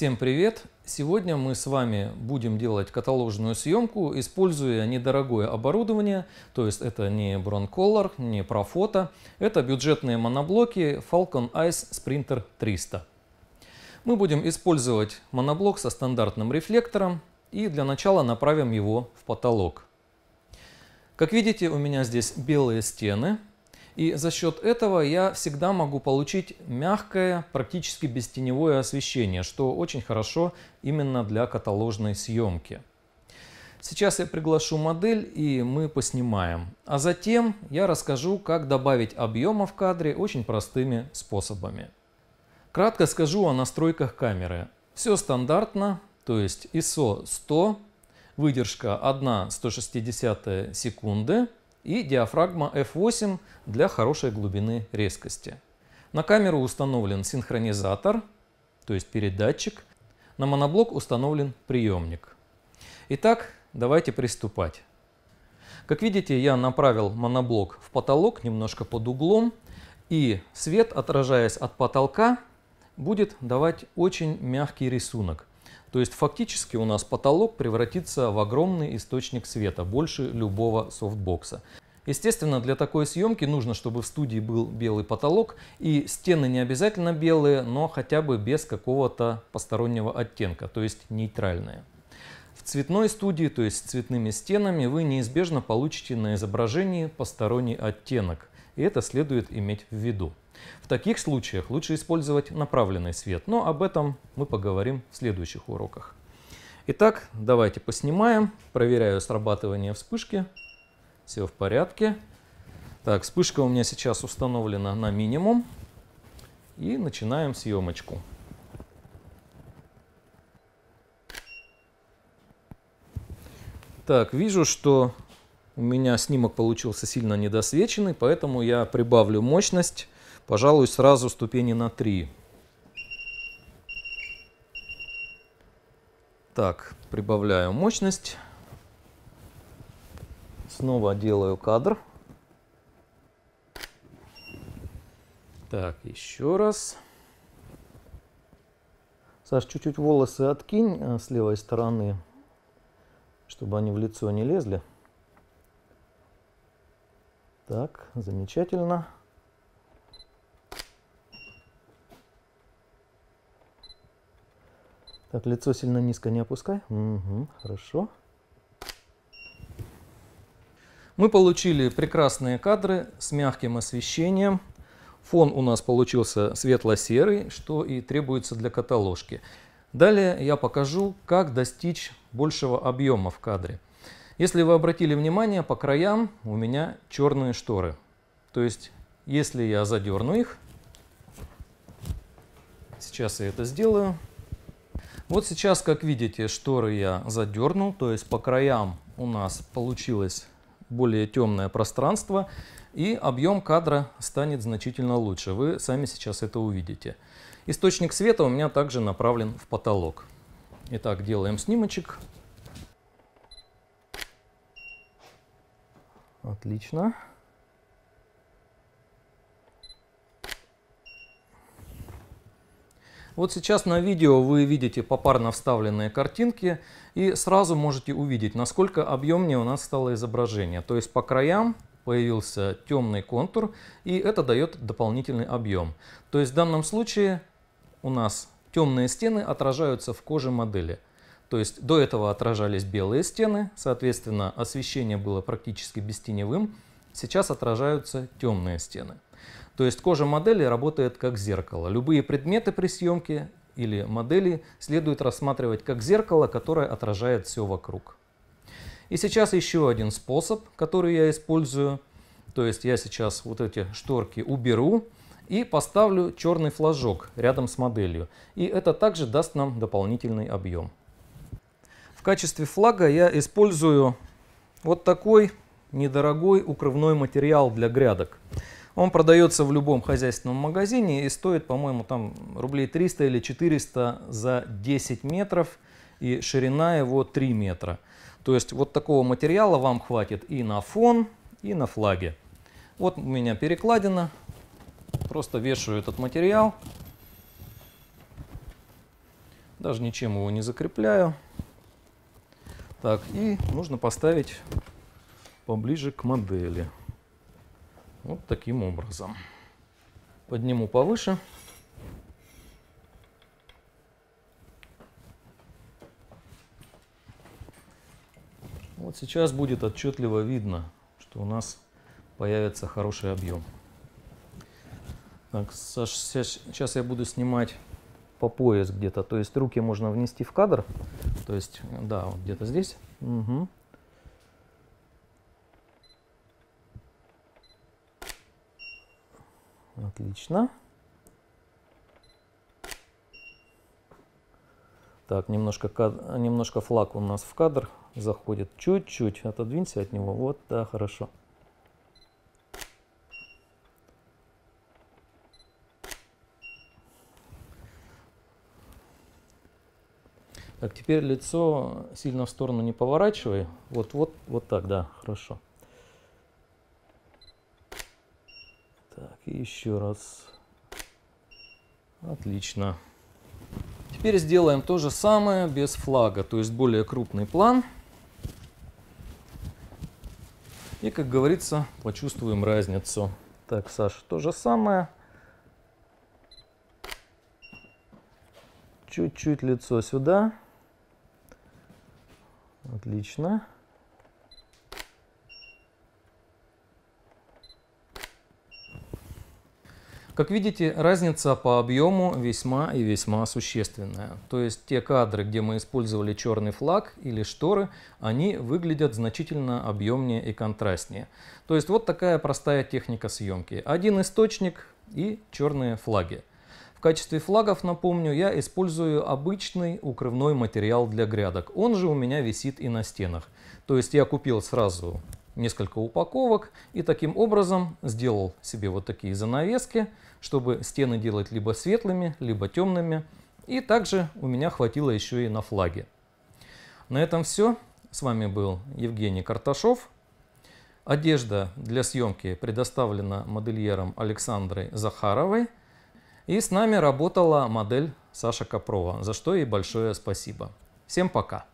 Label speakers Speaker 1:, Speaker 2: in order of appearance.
Speaker 1: Всем привет! Сегодня мы с вами будем делать каталожную съемку, используя недорогое оборудование, то есть это не Broncolor, не Profoto, это бюджетные моноблоки Falcon Ice Sprinter 300. Мы будем использовать моноблок со стандартным рефлектором и для начала направим его в потолок. Как видите, у меня здесь белые стены – и за счет этого я всегда могу получить мягкое, практически бестеневое освещение, что очень хорошо именно для каталожной съемки. Сейчас я приглашу модель и мы поснимаем. А затем я расскажу, как добавить объема в кадре очень простыми способами. Кратко скажу о настройках камеры. Все стандартно, то есть ISO 100, выдержка 1 160 секунды – и диафрагма f8 для хорошей глубины резкости. На камеру установлен синхронизатор, то есть передатчик. На моноблок установлен приемник. Итак, давайте приступать. Как видите, я направил моноблок в потолок немножко под углом, и свет, отражаясь от потолка, будет давать очень мягкий рисунок. То есть фактически у нас потолок превратится в огромный источник света, больше любого софтбокса. Естественно, для такой съемки нужно, чтобы в студии был белый потолок, и стены не обязательно белые, но хотя бы без какого-то постороннего оттенка, то есть нейтральные. В цветной студии, то есть с цветными стенами, вы неизбежно получите на изображении посторонний оттенок, и это следует иметь в виду. В таких случаях лучше использовать направленный свет, но об этом мы поговорим в следующих уроках. Итак, давайте поснимаем. Проверяю срабатывание вспышки. Все в порядке. Так, вспышка у меня сейчас установлена на минимум. И начинаем съемочку. Так, вижу, что у меня снимок получился сильно недосвеченный, поэтому я прибавлю мощность Пожалуй, сразу ступени на три. Так, прибавляю мощность. Снова делаю кадр. Так, еще раз. Саш, чуть-чуть волосы откинь э, с левой стороны, чтобы они в лицо не лезли. Так, замечательно. Так, лицо сильно низко не опускай. Угу, хорошо. Мы получили прекрасные кадры с мягким освещением. Фон у нас получился светло-серый, что и требуется для каталожки. Далее я покажу, как достичь большего объема в кадре. Если вы обратили внимание, по краям у меня черные шторы. То есть, если я задерну их, сейчас я это сделаю, вот сейчас, как видите, шторы я задернул, то есть по краям у нас получилось более темное пространство, и объем кадра станет значительно лучше. Вы сами сейчас это увидите. Источник света у меня также направлен в потолок. Итак, делаем снимочек. Отлично. Вот сейчас на видео вы видите попарно вставленные картинки и сразу можете увидеть, насколько объемнее у нас стало изображение. То есть по краям появился темный контур, и это дает дополнительный объем. То есть в данном случае у нас темные стены отражаются в коже модели. То есть до этого отражались белые стены, соответственно, освещение было практически бестеневым. Сейчас отражаются темные стены. То есть кожа модели работает как зеркало. Любые предметы при съемке или модели следует рассматривать как зеркало, которое отражает все вокруг. И сейчас еще один способ, который я использую. То есть я сейчас вот эти шторки уберу и поставлю черный флажок рядом с моделью. И это также даст нам дополнительный объем. В качестве флага я использую вот такой недорогой укрывной материал для грядок. Он продается в любом хозяйственном магазине и стоит, по-моему, там рублей 300 или 400 за 10 метров и ширина его 3 метра. То есть вот такого материала вам хватит и на фон, и на флаге. Вот у меня перекладина, просто вешаю этот материал, даже ничем его не закрепляю. Так, и нужно поставить поближе к модели. Вот таким образом. Подниму повыше. Вот сейчас будет отчетливо видно, что у нас появится хороший объем. Так, Саш, сейчас я буду снимать по пояс где-то, то есть руки можно внести в кадр, то есть, да, вот где-то здесь. Угу. Отлично. Так, немножко, немножко флаг у нас в кадр заходит. Чуть-чуть отодвинься от него. Вот, да, хорошо. Так, теперь лицо сильно в сторону не поворачивай. Вот, вот, вот так, да, хорошо. И еще раз. Отлично. Теперь сделаем то же самое без флага, то есть более крупный план. И, как говорится, почувствуем разницу. Так, Саша, то же самое. Чуть-чуть лицо сюда. Отлично. Как видите, разница по объему весьма и весьма существенная. То есть те кадры, где мы использовали черный флаг или шторы, они выглядят значительно объемнее и контрастнее. То есть вот такая простая техника съемки. Один источник и черные флаги. В качестве флагов, напомню, я использую обычный укрывной материал для грядок. Он же у меня висит и на стенах. То есть я купил сразу несколько упаковок и таким образом сделал себе вот такие занавески, чтобы стены делать либо светлыми, либо темными. И также у меня хватило еще и на флаге. На этом все. С вами был Евгений Карташов. Одежда для съемки предоставлена модельером Александрой Захаровой. И с нами работала модель Саша Капрова, за что ей большое спасибо. Всем пока!